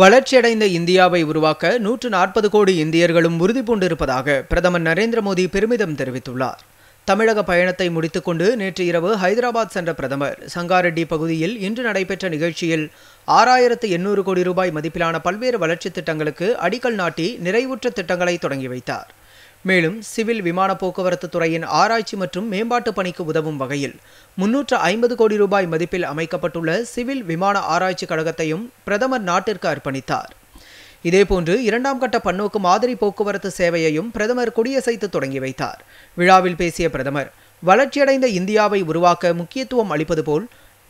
வளர்ச்சியடைந்த இந்தியாவை உருவாக்க நூற்று நாற்பது கோடி இந்தியர்களும் உறுதி பூண்டிருப்பதாக பிரதமர் நரேந்திர மோடி பெருமிதம் தெரிவித்துள்ளார் தமிழக பயணத்தை முடித்துக்கொண்டு நேற்று இரவு ஹைதராபாத் சென்ற பிரதமர் சங்காரெட்டி பகுதியில் இன்று நடைபெற்ற நிகழ்ச்சியில் ஆறாயிரத்து எண்ணூறு கோடி ரூபாய் மதிப்பிலான பல்வேறு வளர்ச்சித் திட்டங்களுக்கு அடிக்கல் நாட்டி நிறைவுற்ற திட்டங்களை தொடங்கி வைத்தார் மேலும் சிவில் விமான போக்குவரத்து துறையின் ஆராய்ச்சி மற்றும் மேம்பாட்டு பணிக்கு உதவும் வகையில் முன்னூற்று ஐம்பது கோடி ரூபாய் மதிப்பில் அமைக்கப்பட்டுள்ள சிவில் விமான ஆராய்ச்சி கழகத்தையும் பிரதமர் நாட்டிற்கு அர்ப்பணித்தார் இதேபோன்று இரண்டாம் கட்ட பன்னோக்கு மாதிரி போக்குவரத்து சேவையையும் பிரதமர் கொடியசைத்து தொடங்கி வைத்தார் விழாவில் பேசிய பிரதமர் வளர்ச்சியடைந்த இந்தியாவை உருவாக்க முக்கியத்துவம் அளிப்பது போல்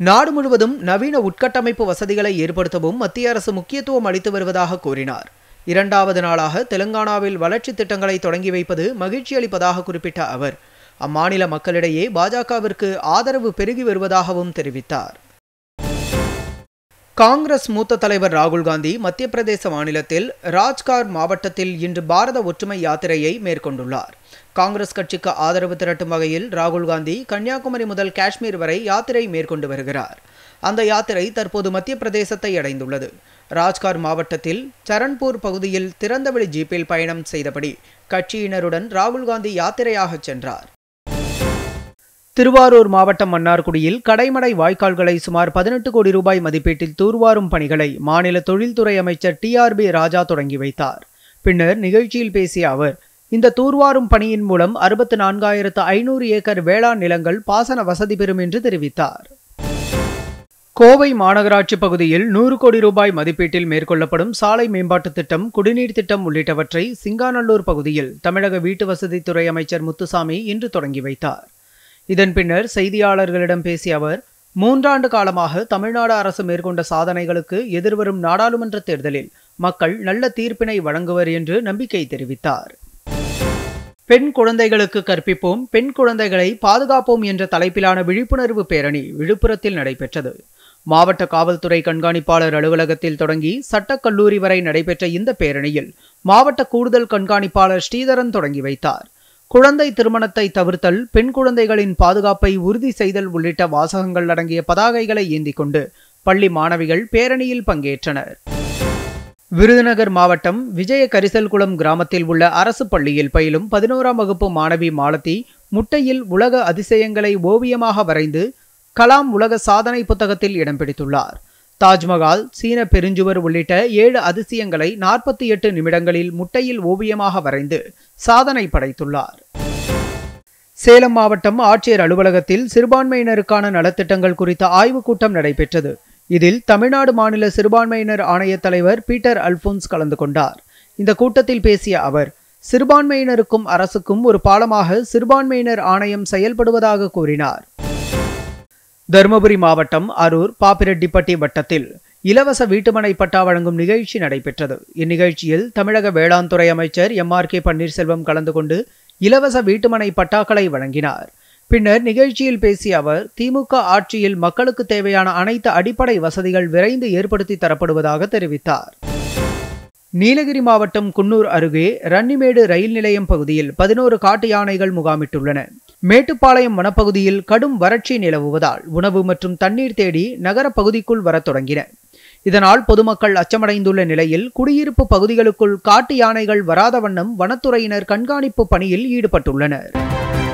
நாடு முழுவதும் நவீன உட்கட்டமைப்பு வசதிகளை ஏற்படுத்தவும் மத்திய அரசு முக்கியத்துவம் அளித்து வருவதாக கூறினார் இரண்டாவது நாளாக தெலுங்கானாவில் வளர்ச்சி திட்டங்களை தொடங்கி வைப்பது மகிழ்ச்சி அளிப்பதாக குறிப்பிட்ட அவர் அம்மாநில மக்களிடையே பாஜகவிற்கு ஆதரவு பெருகி வருவதாகவும் தெரிவித்தார் காங்கிரஸ் மூத்த தலைவர் ராகுல் காந்தி மத்திய பிரதேச மாநிலத்தில் ராஜ்கார் மாவட்டத்தில் இன்று பாரத ஒற்றுமை யாத்திரையை மேற்கொண்டுள்ளார் காங்கிரஸ் கட்சிக்கு ஆதரவு திரட்டும் வகையில் ராகுல் காந்தி கன்னியாகுமரி முதல் காஷ்மீர் வரை யாத்திரை மேற்கொண்டு வருகிறார் அந்த யாத்திரை தற்போது மத்திய பிரதேசத்தை அடைந்துள்ளது ராஜ்கார் மாவட்டத்தில் சரண்பூர் பகுதியில் திறந்தவெளி ஜீப்பில் பயணம் செய்தபடி கட்சியினருடன் ராகுல்காந்தி யாத்திரையாக சென்றார் திருவாரூர் மாவட்டம் மன்னார்குடியில் கடைமடை வாய்க்கால்களை சுமார் பதினெட்டு கோடி ரூபாய் மதிப்பீட்டில் தூர்வாரும் பணிகளை மாநில தொழில்துறை அமைச்சர் டி ஆர் பி ராஜா தொடங்கி வைத்தார் பின்னர் நிகழ்ச்சியில் பேசிய அவர் இந்த தூர்வாரும் பணியின் மூலம் அறுபத்து நான்காயிரத்து ஐநூறு ஏக்கர் வேளாண் நிலங்கள் பாசன வசதி பெறும் என்று தெரிவித்தார் கோவை மாநகராட்சி பகுதியில் நூறு கோடி ரூபாய் மதிப்பீட்டில் மேற்கொள்ளப்படும் சாலை மேம்பாட்டுத் திட்டம் குடிநீர் திட்டம் உள்ளிட்டவற்றை சிங்காநல்லூர் பகுதியில் தமிழக வீட்டு வசதித்துறை அமைச்சர் முத்துசாமி இன்று தொடங்கி வைத்தார் இதன் பின்னர் செய்தியாளர்களிடம் பேசிய அவர் மூன்றாண்டு காலமாக தமிழ்நாடு அரசு மேற்கொண்ட சாதனைகளுக்கு எதிர்வரும் நாடாளுமன்ற தேர்தலில் மக்கள் நல்ல தீர்ப்பினை வழங்குவர் என்று நம்பிக்கை தெரிவித்தார் பெண் குழந்தைகளுக்கு கற்பிப்போம் பெண் குழந்தைகளை பாதுகாப்போம் என்ற தலைப்பிலான விழிப்புணர்வு பேரணி விழுப்புரத்தில் நடைபெற்றது மாவட்ட காவல்துறை கண்காணிப்பாளர் அலுவலகத்தில் தொடங்கி சட்டக்கல்லூரி வரை நடைபெற்ற இந்த பேரணியில் மாவட்ட கூடுதல் கண்காணிப்பாளர் ஸ்ரீதரன் தொடங்கி வைத்தார் குழந்தை திருமணத்தை தவிர்த்தல் பெண் குழந்தைகளின் பாதுகாப்பை உறுதி செய்தல் உள்ளிட்ட வாசகங்கள் அடங்கிய பதாகைகளை ஏந்தி கொண்டு பள்ளி மாணவிகள் பேரணியில் பங்கேற்றனர் விருதுநகர் மாவட்டம் விஜய கரிசல்குளம் கிராமத்தில் உள்ள அரசு பள்ளியில் பயிலும் பதினோராம் வகுப்பு மாணவி மாலத்தி முட்டையில் உலக அதிசயங்களை ஓவியமாக வரைந்து கலாம் உலக சாதனை புத்தகத்தில் இடம் பிடித்துள்ளார் தாஜ்மஹால் சீன பெருஞ்சுவர் உள்ளிட்ட ஏழு அதிசயங்களை நாற்பத்தி எட்டு நிமிடங்களில் முட்டையில் ஓவியமாக வரைந்து சாதனை படைத்துள்ளார் சேலம் மாவட்டம் ஆட்சியர் அலுவலகத்தில் சிறுபான்மையினருக்கான நலத்திட்டங்கள் குறித்த ஆய்வுக் கூட்டம் நடைபெற்றது இதில் தமிழ்நாடு மாநில சிறுபான்மையினர் ஆணைய தலைவர் பீட்டர் அல்போன்ஸ் கலந்து கொண்டார் இந்த கூட்டத்தில் பேசிய அவர் சிறுபான்மையினருக்கும் அரசுக்கும் ஒரு பாலமாக சிறுபான்மையினர் ஆணையம் செயல்படுவதாக கூறினார் தருமபுரி மாவட்டம் அரூர் பாப்பிரெட்டிப்பட்டி வட்டத்தில் இலவச வீட்டுமனை பட்டா வழங்கும் நிகழ்ச்சி நடைபெற்றது இந்நிகழ்ச்சியில் தமிழக வேளாண் துறை அமைச்சர் எம் ஆர் கே பன்னீர்செல்வம் கலந்து கொண்டு இலவச வீட்டுமனை பட்டாக்களை வழங்கினார் பின்னர் நிகழ்ச்சியில் பேசிய அவர் திமுக ஆட்சியில் மக்களுக்கு தேவையான அனைத்து அடிப்படை வசதிகள் விரைந்து ஏற்படுத்தி தரப்படுவதாக தெரிவித்தார் நீலகிரி மாவட்டம் குன்னூர் அருகே ரன்னிமேடு ரயில் நிலையம் பகுதியில் பதினோரு காட்டு யானைகள் முகாமிட்டுள்ளன மேட்டுப்பாளையம் வனப்பகுதியில் கடும் வறட்சி நிலவுவதால் உணவு மற்றும் தண்ணீர் தேடி நகர பகுதிக்குள் வரத் தொடங்கின இதனால் பொதுமக்கள் அச்சமடைந்துள்ள நிலையில் குடியிருப்பு பகுதிகளுக்குள் காட்டு யானைகள் வராத வண்ணம் வனத்துறையினர் கண்காணிப்பு பணியில் ஈடுபட்டுள்ளனர்